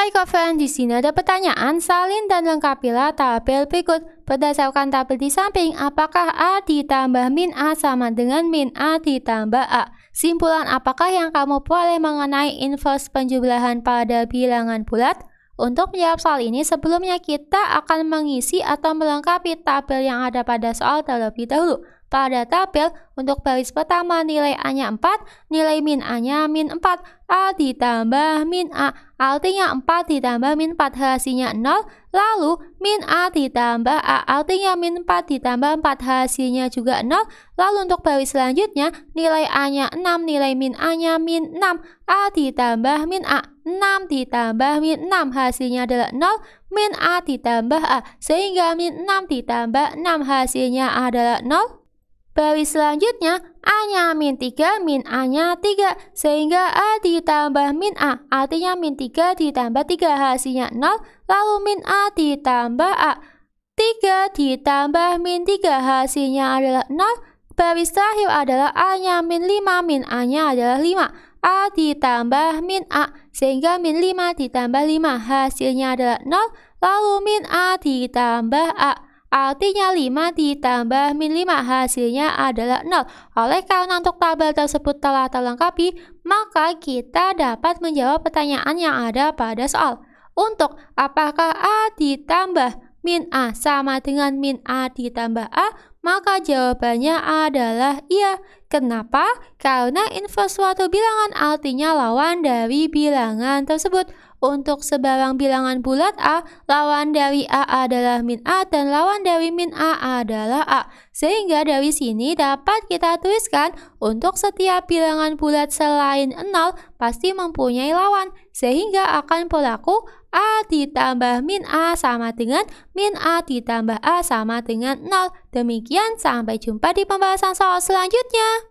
Hai Koven, di sini ada pertanyaan salin dan lengkapilah tabel berikut. Berdasarkan tabel di samping, apakah A ditambah min A sama dengan min A ditambah A? Simpulan apakah yang kamu boleh mengenai inverse penjumlahan pada bilangan bulat? Untuk menjawab soal ini, sebelumnya kita akan mengisi atau melengkapi tabel yang ada pada soal terlebih dahulu. Pada tabel, untuk baris pertama nilai A-nya 4, nilai min A-nya min 4, A ditambah min A, artinya 4 ditambah min 4 hasilnya 0, lalu min A ditambah A, artinya min 4 ditambah 4 hasilnya juga 0, lalu untuk baris selanjutnya, nilai A-nya 6, nilai min A-nya min 6, A ditambah min A, 6 ditambah min 6 hasilnya adalah 0 min A ditambah A sehingga min 6 ditambah 6 hasilnya adalah 0 baris selanjutnya A nya min 3 min A nya 3 sehingga A ditambah min A artinya min 3 ditambah 3 hasilnya 0 lalu min A ditambah A 3 ditambah min 3 hasilnya adalah 0 baris terakhir adalah A nya min 5 min A nya adalah 5 A ditambah min A sehingga min 5 ditambah 5 hasilnya adalah 0 lalu min A ditambah A Artinya 5 ditambah min 5 hasilnya adalah 0. Oleh karena untuk tabel tersebut telah terlengkapi, maka kita dapat menjawab pertanyaan yang ada pada soal. Untuk apakah A ditambah min A sama dengan min A ditambah A, maka jawabannya adalah iya. Kenapa? Karena inverse suatu bilangan artinya lawan dari bilangan tersebut. Untuk sebarang bilangan bulat A, lawan dari A adalah min A dan lawan dari min A adalah A. Sehingga dari sini dapat kita tuliskan untuk setiap bilangan bulat selain 0 pasti mempunyai lawan. Sehingga akan berlaku A ditambah min A sama dengan min A ditambah A sama dengan 0. Demikian sampai jumpa di pembahasan soal selanjutnya.